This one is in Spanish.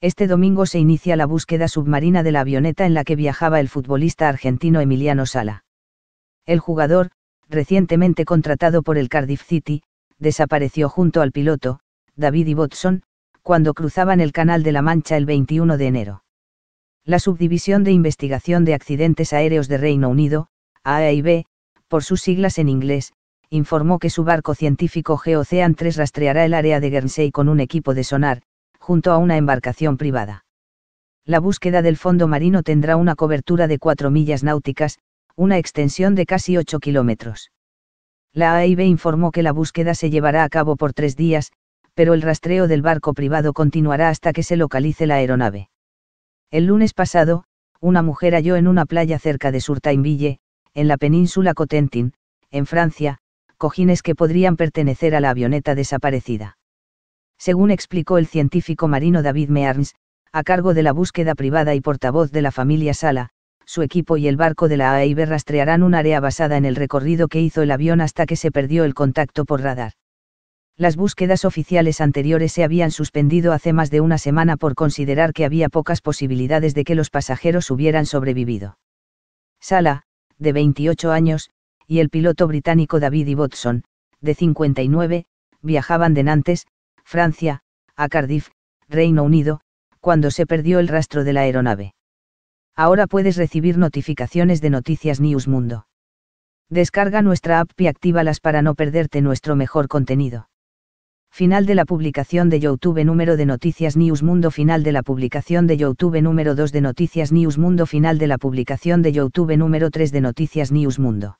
Este domingo se inicia la búsqueda submarina de la avioneta en la que viajaba el futbolista argentino Emiliano Sala. El jugador, recientemente contratado por el Cardiff City, desapareció junto al piloto, David y cuando cruzaban el Canal de la Mancha el 21 de enero. La Subdivisión de Investigación de Accidentes Aéreos de Reino Unido, AAIB, e por sus siglas en inglés, informó que su barco científico Geocean 3 rastreará el área de Guernsey con un equipo de sonar, junto a una embarcación privada. La búsqueda del fondo marino tendrá una cobertura de 4 millas náuticas, una extensión de casi 8 kilómetros. La AIB informó que la búsqueda se llevará a cabo por tres días, pero el rastreo del barco privado continuará hasta que se localice la aeronave. El lunes pasado, una mujer halló en una playa cerca de Surtainville, en la península Cotentin, en Francia, cojines que podrían pertenecer a la avioneta desaparecida según explicó el científico marino David Mearns, a cargo de la búsqueda privada y portavoz de la familia Sala, su equipo y el barco de la AIB rastrearán un área basada en el recorrido que hizo el avión hasta que se perdió el contacto por radar. Las búsquedas oficiales anteriores se habían suspendido hace más de una semana por considerar que había pocas posibilidades de que los pasajeros hubieran sobrevivido. Sala, de 28 años, y el piloto británico David Ibotson, e. de 59, viajaban de Nantes, Francia, a Cardiff, Reino Unido, cuando se perdió el rastro de la aeronave. Ahora puedes recibir notificaciones de Noticias News Mundo. Descarga nuestra app y actívalas para no perderte nuestro mejor contenido. Final de la publicación de YouTube número de Noticias News Mundo Final de la publicación de YouTube número 2 de Noticias News Mundo Final de la publicación de YouTube número 3 de Noticias News Mundo